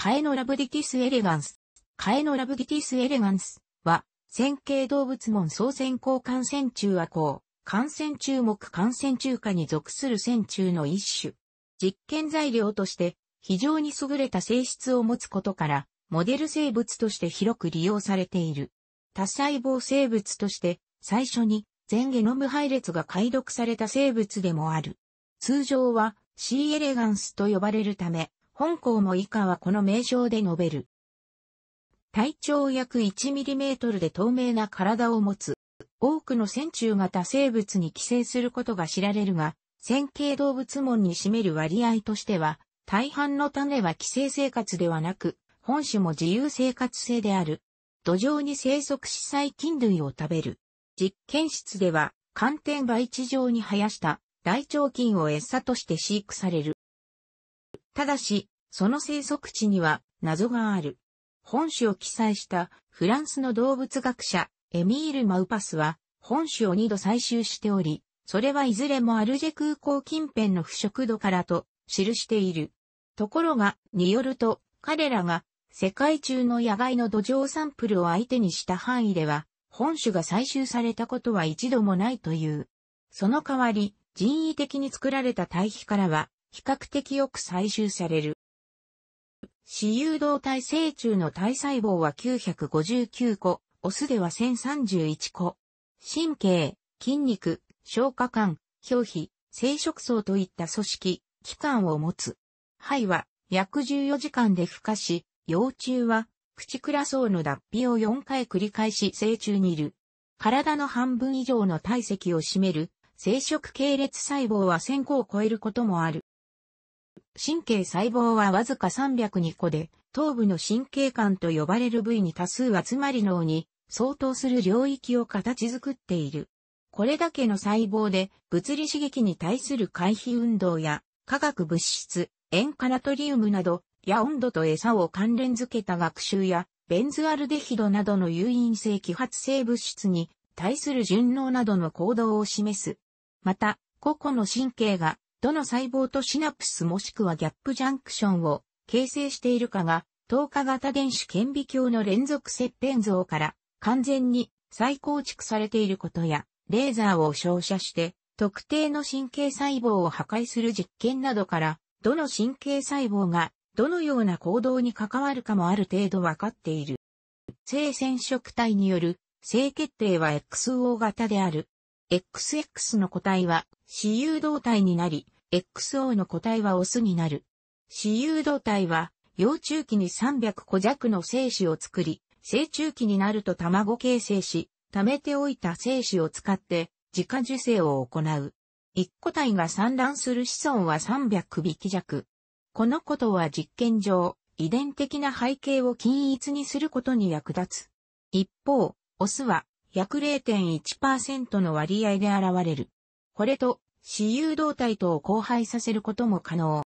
カエノラブディティスエレガンス。カエノラブディティスエレガンスは、線形動物門総線交感線虫こう感染虫目感染虫科に属する線虫の一種。実験材料として、非常に優れた性質を持つことから、モデル生物として広く利用されている。多細胞生物として、最初に全ゲノム配列が解読された生物でもある。通常は C エレガンスと呼ばれるため、本校も以下はこの名称で述べる。体長約 1mm で透明な体を持つ。多くの線虫型生物に寄生することが知られるが、線形動物門に占める割合としては、大半の種は寄生生活ではなく、本種も自由生活性である。土壌に生息し細菌類を食べる。実験室では、寒天培地上に生やした大腸菌を餌として飼育される。ただし、その生息地には謎がある。本種を記載したフランスの動物学者エミール・マウパスは本種を2度採集しており、それはいずれもアルジェ空港近辺の腐食度からと記している。ところが、によると、彼らが世界中の野外の土壌サンプルを相手にした範囲では、本種が採集されたことは一度もないという。その代わり、人為的に作られた堆肥からは、比較的よく採集される。死誘導体成虫の体細胞は959個、オスでは1031個。神経、筋肉、消化管、表皮、生殖層といった組織、器官を持つ。肺は約14時間で孵化し、幼虫は口クラ層の脱皮を4回繰り返し成虫にいる。体の半分以上の体積を占める生殖系列細胞は1000個を超えることもある。神経細胞はわずか302個で、頭部の神経管と呼ばれる部位に多数集まり脳に相当する領域を形作っている。これだけの細胞で物理刺激に対する回避運動や化学物質、塩化ナトリウムなど、や温度と餌を関連づけた学習やベンズアルデヒドなどの誘引性揮発性物質に対する順応などの行動を示す。また、個々の神経がどの細胞とシナプスもしくはギャップジャンクションを形成しているかが、透過型電子顕微鏡の連続切片像から完全に再構築されていることや、レーザーを照射して特定の神経細胞を破壊する実験などから、どの神経細胞がどのような行動に関わるかもある程度わかっている。性染色体による性決定は XO 型である XX の個体は、雌雄同体になり、XO の個体はオスになる。雌雄同体は、幼虫期に300個弱の精子を作り、成虫期になると卵形成し、溜めておいた精子を使って、自家受精を行う。一個体が産卵する子孫は300匹弱。このことは実験上、遺伝的な背景を均一にすることに役立つ。一方、オスは約0.1%の割合で現れる。これと、私有動態とを交配させることも可能。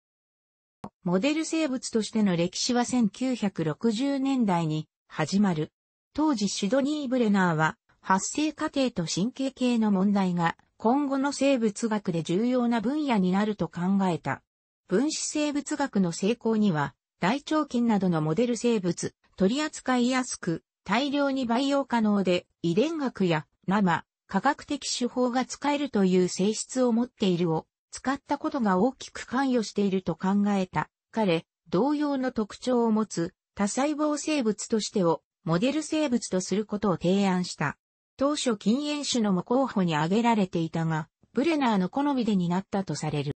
モデル生物としての歴史は1960年代に始まる。当時シュドニー・ブレナーは発生過程と神経系の問題が今後の生物学で重要な分野になると考えた。分子生物学の成功には大腸菌などのモデル生物、取り扱いやすく、大量に培養可能で、遺伝学や生、科学的手法が使えるという性質を持っているを、使ったことが大きく関与していると考えた。彼、同様の特徴を持つ多細胞生物としてをモデル生物とすることを提案した。当初禁煙種のも候補に挙げられていたが、ブレナーの好みでになったとされる。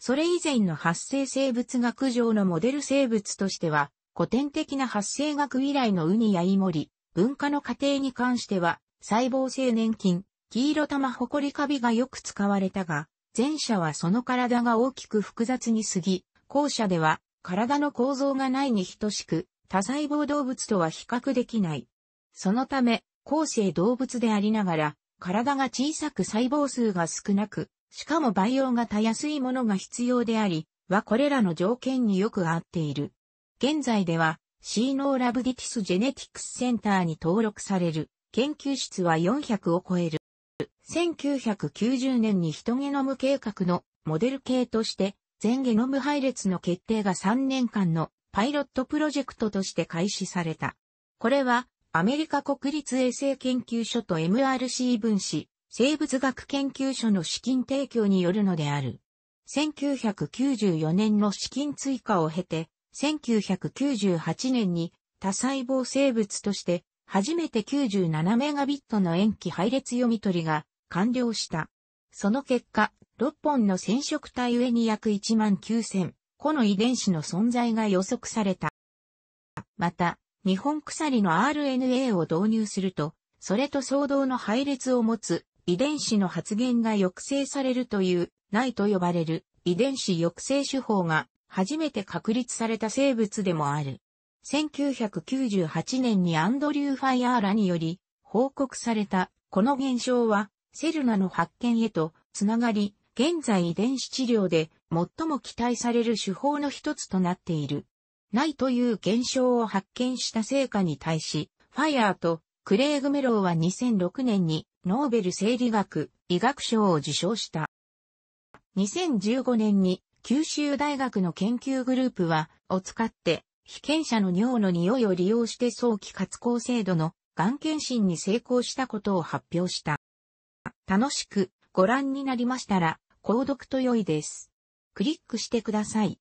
それ以前の発生生物学上のモデル生物としては、古典的な発生学以来のウニやイモリ、文化の過程に関しては、細胞性粘菌、黄色玉ホコリカビがよく使われたが、前者はその体が大きく複雑に過ぎ、後者では体の構造がないに等しく、多細胞動物とは比較できない。そのため、後世動物でありながら、体が小さく細胞数が少なく、しかも培養がたやすいものが必要であり、はこれらの条件によく合っている。現在では、シーノーラブディティスジェネティクスセンターに登録される研究室は400を超える。1990年にヒトゲノム計画のモデル系として全ゲノム配列の決定が3年間のパイロットプロジェクトとして開始された。これはアメリカ国立衛生研究所と MRC 分子生物学研究所の資金提供によるのである。1994年の資金追加を経て1998年に多細胞生物として初めて97メガビットの塩基配列読み取りが完了した。その結果、6本の染色体上に約1万9000個の遺伝子の存在が予測された。また、日本鎖の RNA を導入すると、それと相同の配列を持つ遺伝子の発現が抑制されるという、ないと呼ばれる遺伝子抑制手法が初めて確立された生物でもある。1998年にアンドリュー・ファイアーらにより報告されたこの現象はセルナの発見へとつながり、現在遺伝子治療で最も期待される手法の一つとなっている。ないという現象を発見した成果に対し、ファイアーとクレイグ・メローは2006年にノーベル生理学医学賞を受賞した。2015年に九州大学の研究グループは、を使って、被験者の尿の匂いを利用して早期活行制度のがん検診に成功したことを発表した。楽しくご覧になりましたら、購読と良いです。クリックしてください。